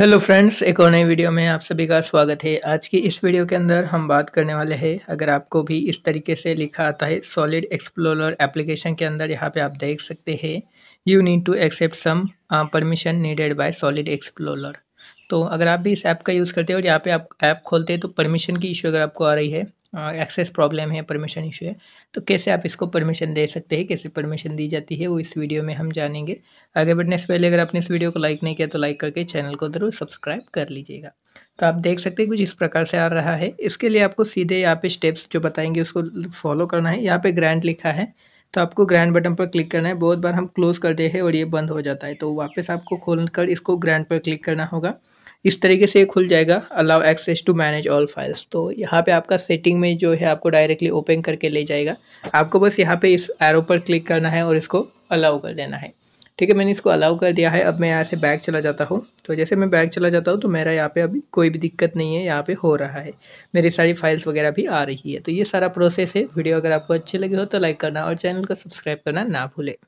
hello friends एक और नई वीडियो में आप सभी का स्वागत है आज की इस वीडियो के अंदर हम बात करने वाले हैं अगर आपको भी इस तरीके से लिखा आता है सॉलिड एक्सप्लोरर एप्लीकेशन के अंदर यहाँ पे आप देख सकते हैं you need to accept some permission needed by solid explorer तो अगर आप भी इस ऐप का यूज़ करते हो और यहाँ पर आप ऐप खोलते हैं तो परमिशन की इशू अगर आपको आ रही है एक्सेस प्रॉब्लम है परमिशन इशू है तो कैसे आप इसको परमिशन दे सकते हैं कैसे परमिशन दी जाती है वो इस वीडियो में हम जानेंगे आगे बढ़ने से पहले अगर आपने इस वीडियो को लाइक नहीं किया तो लाइक करके चैनल को ज़रूर सब्सक्राइब कर लीजिएगा तो आप देख सकते हैं कुछ इस प्रकार से आ रहा है इसके लिए आपको सीधे यहाँ पे स्टेप्स जो बताएंगे उसको फॉलो करना है यहाँ पे ग्रैंड लिखा है तो आपको ग्रैंड बटन पर क्लिक करना है बहुत बार हम क्लोज़ करते हैं और ये बंद हो जाता है तो वापस आपको खोल कर इसको ग्रैंड पर क्लिक करना होगा इस तरीके से खुल जाएगा allow access to manage all files तो यहाँ पे आपका सेटिंग में जो है आपको डायरेक्टली ओपन करके ले जाएगा आपको बस यहाँ पे इस एरो पर क्लिक करना है और इसको अलाउ कर देना है ठीक है मैंने इसको अलाउ कर दिया है अब मैं यहाँ से बैग चला जाता हूँ तो जैसे मैं बैग चला जाता हूँ तो मेरा यहाँ पर अभी कोई भी दिक्कत नहीं है यहाँ पर हो रहा है मेरी सारी फाइल्स वगैरह भी आ रही है तो ये सारा प्रोसेस है वीडियो अगर आपको अच्छी लगी हो तो लाइक करना और चैनल को सब्सक्राइब करना ना भूलें